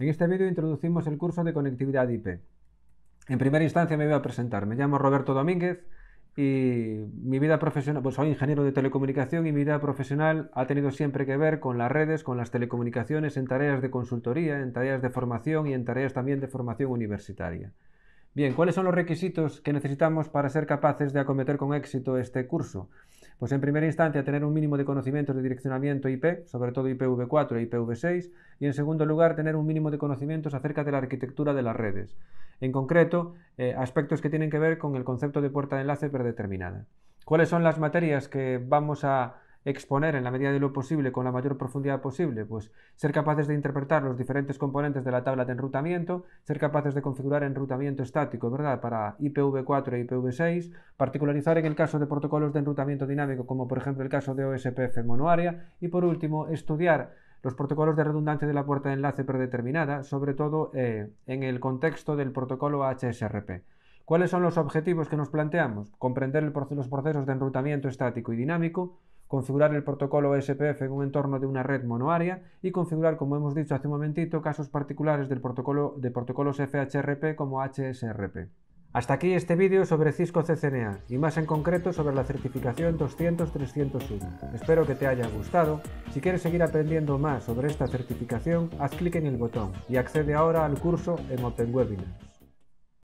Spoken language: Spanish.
En este vídeo introducimos el curso de conectividad IP. En primera instancia me voy a presentar. Me llamo Roberto Domínguez y mi vida profesional, pues soy ingeniero de telecomunicación y mi vida profesional ha tenido siempre que ver con las redes, con las telecomunicaciones, en tareas de consultoría, en tareas de formación y en tareas también de formación universitaria. Bien, ¿cuáles son los requisitos que necesitamos para ser capaces de acometer con éxito este curso? Pues en primera instancia tener un mínimo de conocimientos de direccionamiento IP, sobre todo IPv4 e IPv6, y en segundo lugar tener un mínimo de conocimientos acerca de la arquitectura de las redes, en concreto eh, aspectos que tienen que ver con el concepto de puerta de enlace predeterminada. ¿Cuáles son las materias que vamos a exponer en la medida de lo posible con la mayor profundidad posible, pues ser capaces de interpretar los diferentes componentes de la tabla de enrutamiento, ser capaces de configurar enrutamiento estático, ¿verdad? Para IPv4 e IPv6, particularizar en el caso de protocolos de enrutamiento dinámico, como por ejemplo el caso de OSPF monuaria y por último, estudiar los protocolos de redundancia de la puerta de enlace predeterminada, sobre todo eh, en el contexto del protocolo HSRP. ¿Cuáles son los objetivos que nos planteamos? Comprender los procesos de enrutamiento estático y dinámico, configurar el protocolo SPF en un entorno de una red monoárea y configurar, como hemos dicho hace un momentito, casos particulares del protocolo, de protocolos FHRP como HSRP. Hasta aquí este vídeo sobre Cisco CCNA y más en concreto sobre la certificación 200-301. Espero que te haya gustado. Si quieres seguir aprendiendo más sobre esta certificación, haz clic en el botón y accede ahora al curso en OpenWebinar.